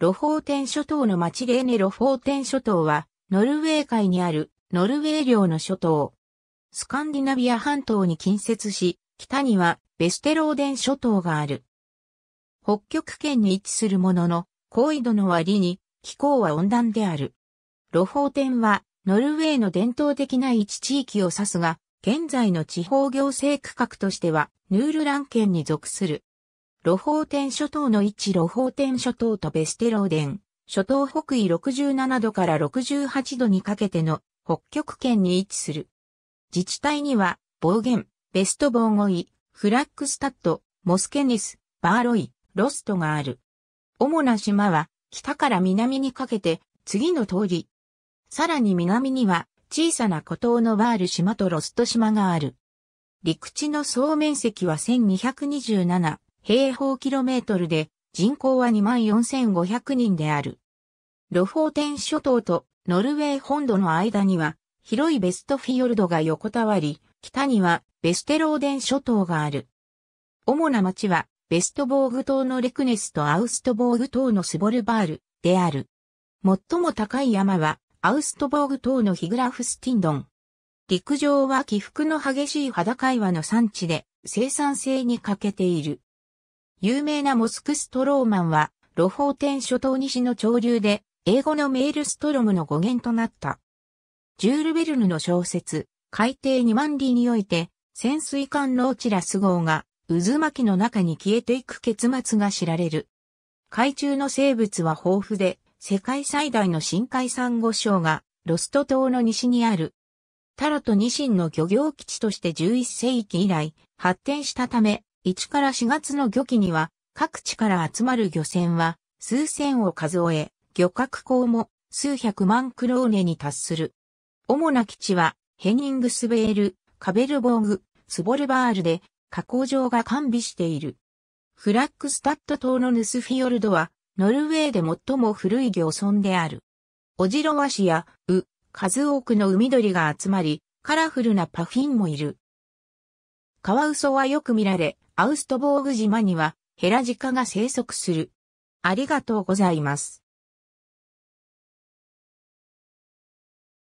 ロフォーテン諸島の町でーネロフォーテン諸島は、ノルウェー海にあるノルウェー領の諸島。スカンディナビア半島に近接し、北にはベステローデン諸島がある。北極圏に位置するものの、高緯度の割に気候は温暖である。ロフォーテンは、ノルウェーの伝統的な一地域を指すが、現在の地方行政区画としては、ヌールラン県に属する。露法天諸島の位置露法天諸島とベステローデン、諸島北緯67度から68度にかけての北極圏に位置する。自治体には、暴言、ベスト防護イ、フラックスタッド、モスケネス、バーロイ、ロストがある。主な島は、北から南にかけて、次の通り。さらに南には、小さな孤島のワール島とロスト島がある。陸地の総面積は1227平方キロメートルで人口は24,500人である。ロフォーテン諸島とノルウェー本土の間には広いベストフィヨルドが横たわり、北にはベステローデン諸島がある。主な町はベストボーグ島のレクネスとアウストボーグ島のスボルバールである。最も高い山はアウストボーグ島のヒグラフスティンドン。陸上は起伏の激しい裸岩の産地で生産性に欠けている。有名なモスクストローマンは、ロフォーテン諸島西の潮流で、英語のメールストロムの語源となった。ジュール・ベルヌの小説、海底2万里において、潜水艦のオチラス号が、渦巻きの中に消えていく結末が知られる。海中の生物は豊富で、世界最大の深海産ン礁が、ロスト島の西にある。タラとニシンの漁業基地として11世紀以来、発展したため、1から4月の漁期には、各地から集まる漁船は、数千を数え、漁獲港も数百万クローネに達する。主な基地は、ヘニングスベール、カベルボーグ、スボルバールで、加工場が完備している。フラックスタット島のヌスフィヨルドは、ノルウェーで最も古い漁村である。オジロワシや、ウ、数多くの海鳥が集まり、カラフルなパフィンもいる。カワウソはよく見られ、アウストボーグ島にはヘラジカが生息する。ありがとうございます。